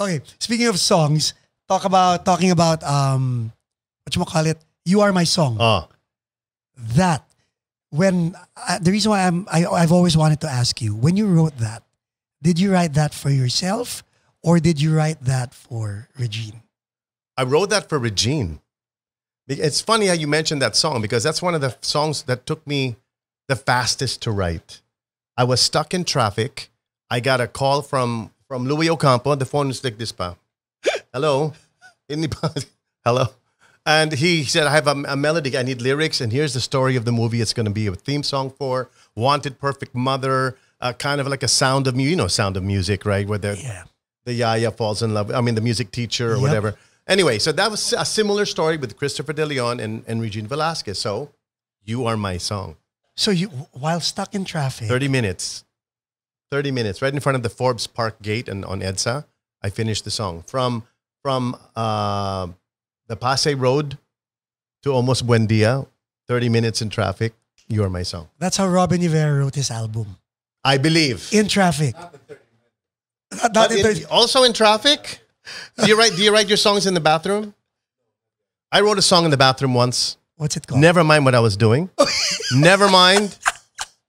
Okay, speaking of songs, talk about talking about um what you call it? You are my song. Oh. That when uh, the reason why I'm I, am i have always wanted to ask you when you wrote that, did you write that for yourself or did you write that for Regine? I wrote that for Regine. It's funny how you mentioned that song because that's one of the songs that took me the fastest to write. I was stuck in traffic. I got a call from from Louis Ocampo. The phone is like this, pa. Hello, hello, and he said, "I have a, a, melody. I need lyrics, and here's the story of the movie. It's going to be a theme song for Wanted, Perfect Mother, uh, kind of like a Sound of You know, Sound of Music, right? Where the yeah. the yaya falls in love. I mean, the music teacher or yep. whatever." Anyway, so that was a similar story with Christopher De Leon and, and Regine Velasquez. So, You Are My Song. So you, while stuck in traffic, 30 minutes, 30 minutes, right in front of the Forbes Park gate and on EDSA, I finished the song from, from uh, the Pase Road to almost Buendia, 30 minutes in traffic, You Are My Song. That's how Robin Rivera wrote his album. I believe. In traffic. Not 30 minutes. Not in 30. Also in traffic? do you write do you write your songs in the bathroom? I wrote a song in the bathroom once. What's it called? Never mind what I was doing. Never mind.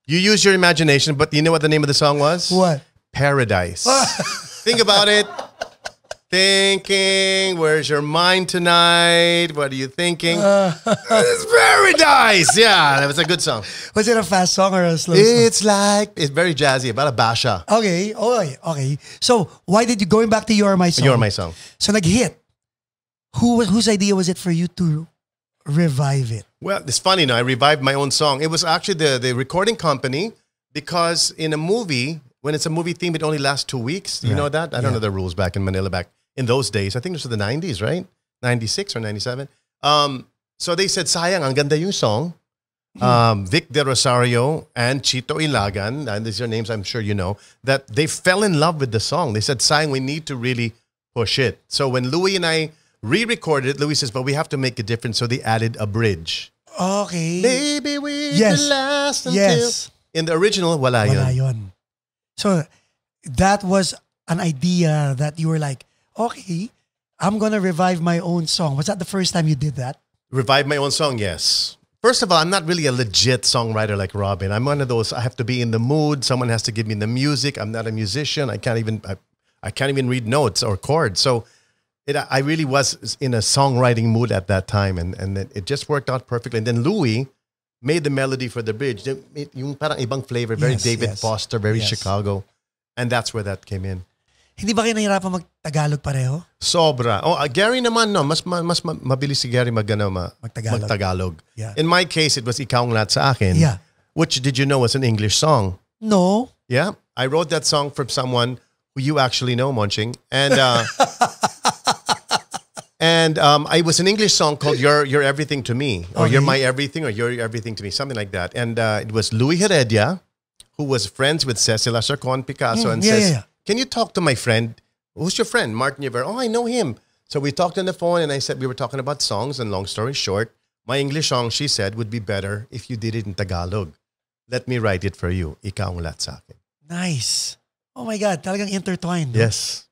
You use your imagination, but you know what the name of the song was? What? Paradise. Think about it thinking? Where's your mind tonight? What are you thinking? Uh, it's paradise. Yeah, that was a good song. Was it a fast song or a slow it's song? It's like it's very jazzy about a basha. Okay, okay, okay. So why did you going back to your my song? Your my song. So like hit Who whose idea was it for you to revive it? Well, it's funny now. I revived my own song. It was actually the the recording company because in a movie when it's a movie theme, it only lasts two weeks. You know that? I don't yeah. know the rules back in Manila back in those days. I think this was the 90s, right? 96 or 97. Um, so they said, sayang, ang ganda yung song. Hmm. Um, Vic De Rosario and Chito Ilagan, and these are names I'm sure you know, that they fell in love with the song. They said, sayang, we need to really push it. So when Louis and I re-recorded it, Louis says, but we have to make a difference. So they added a bridge. Okay. Maybe we yes. can last until... Yes. In the original, wala, wala yun. So that was an idea that you were like, okay, I'm gonna revive my own song. Was that the first time you did that? Revive my own song, yes. First of all, I'm not really a legit songwriter like Robin. I'm one of those. I have to be in the mood. Someone has to give me the music. I'm not a musician. I can't even I, I can't even read notes or chords. So it, I really was in a songwriting mood at that time, and and it, it just worked out perfectly. And then Louis made the melody for the bridge. Yung parang ibang flavor, very yes, David yes. Foster, very yes. Chicago, and that's where that came in. Hindi ba kayo nahihirapan mag-Tagalog pareho? Sobra. Oh, uh, Gary naman, no, mas, mas, mas mabilis si Gary mag, ano, ma, mag-Tagalog. mag-Tagalog. Yeah. In my case, it was Ikaw ng Lahat sa Akin, yeah. which did you know was an English song? No. Yeah. I wrote that song for someone who you actually know, Monching. And uh, and um, it was an English song called "You're You're Everything to Me" or okay. Oh, "You're My Everything" or "You're Everything to Me," something like that. And uh, it was Louis Heredia, who was friends with Cecilia Chacon Picasso, mm, and yeah, says, yeah, yeah. Can you talk to my friend? Who's your friend? Martin Yver. Oh, I know him. So we talked on the phone and I said, we were talking about songs. And long story short, my English song, she said, would be better if you did it in Tagalog. Let me write it for you. Ikaw ang lahat sa akin. Nice. Oh my God, talagang intertwined. Yes.